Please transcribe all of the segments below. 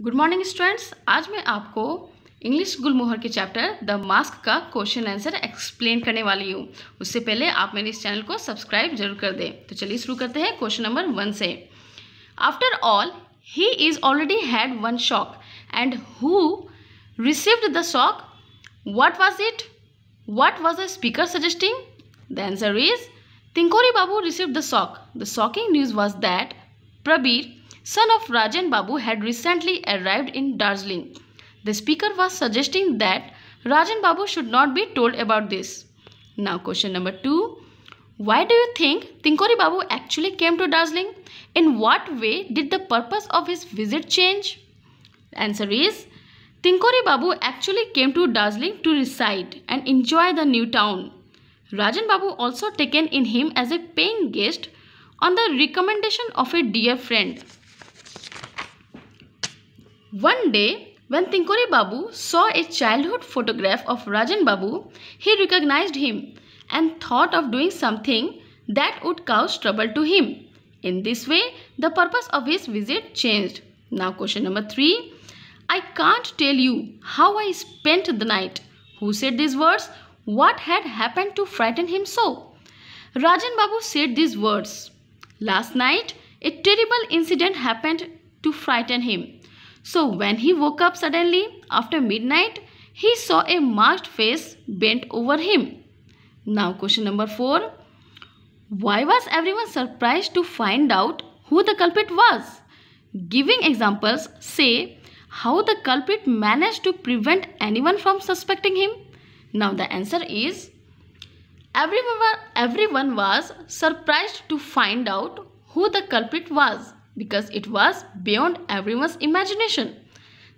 Good morning students आज मैं आपको इंग्लिश गुलमोहर के चैप्टर द मास्क का क्वेश्चन आंसर एक्सप्लेन करने वाली हूँ उससे पहले आप मेरे इस चैनल को सब्सक्राइब जरूर कर दें तो चलिए शुरू करते हैं क्वेश्चन नंबर वन से after all he is already had one shock and who received the shock what was it what was a speaker suggesting the answer is Tinkori Babu receive the shock the shocking news was that Prabir son of Rajan Babu, had recently arrived in Darjeeling. The speaker was suggesting that Rajan Babu should not be told about this. Now question number 2. Why do you think Tinkori Babu actually came to Darjeeling? In what way did the purpose of his visit change? Answer is Tinkori Babu actually came to Darjeeling to reside and enjoy the new town. Rajan Babu also taken in him as a paying guest on the recommendation of a dear friend. One day, when Tinkori Babu saw a childhood photograph of Rajan Babu, he recognized him and thought of doing something that would cause trouble to him. In this way, the purpose of his visit changed. Now question number 3. I can't tell you how I spent the night. Who said these words? What had happened to frighten him so? Rajan Babu said these words. Last night, a terrible incident happened to frighten him. So when he woke up suddenly after midnight, he saw a masked face bent over him. Now question number 4. Why was everyone surprised to find out who the culprit was? Giving examples, say how the culprit managed to prevent anyone from suspecting him. Now the answer is everyone, everyone was surprised to find out who the culprit was because it was beyond everyone's imagination.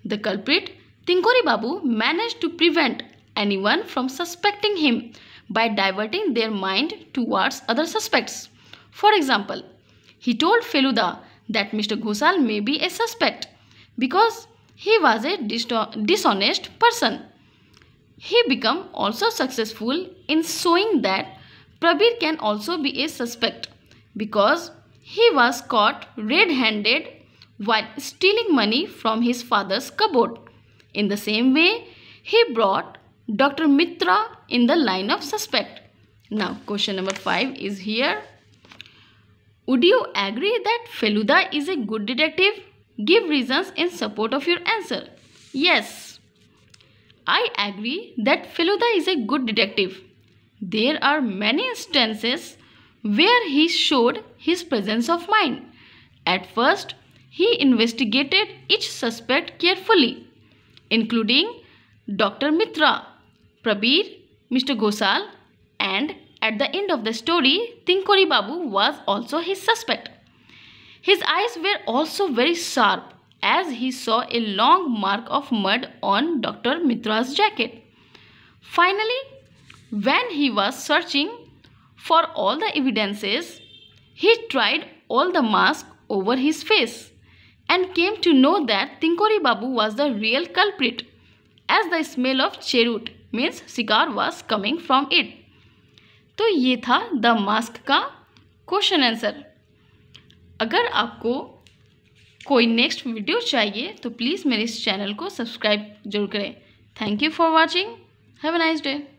The culprit, Tinkori Babu, managed to prevent anyone from suspecting him by diverting their mind towards other suspects. For example, he told Feluda that Mr. Ghosal may be a suspect because he was a dishonest person. He became also successful in showing that Prabir can also be a suspect because he was caught red-handed while stealing money from his father's cupboard. In the same way, he brought Dr. Mitra in the line of suspect. Now, question number 5 is here. Would you agree that Feluda is a good detective? Give reasons in support of your answer. Yes, I agree that Feluda is a good detective. There are many instances where he showed his presence of mind. At first, he investigated each suspect carefully, including Dr. Mitra, Prabir, Mr. Gosal, and at the end of the story, Tinkori Babu was also his suspect. His eyes were also very sharp as he saw a long mark of mud on Dr. Mitra's jacket. Finally, when he was searching For all the evidences, he tried all the mask over his face and came to know that Tinkori Babu was the real culprit as the smell of cherut means cigar was coming from it. to ye tha the mask ka question answer agar aapko कोई next video चाहिए तो please मेरे इस channel को subscribe जरूर करें thank you for watching have a nice day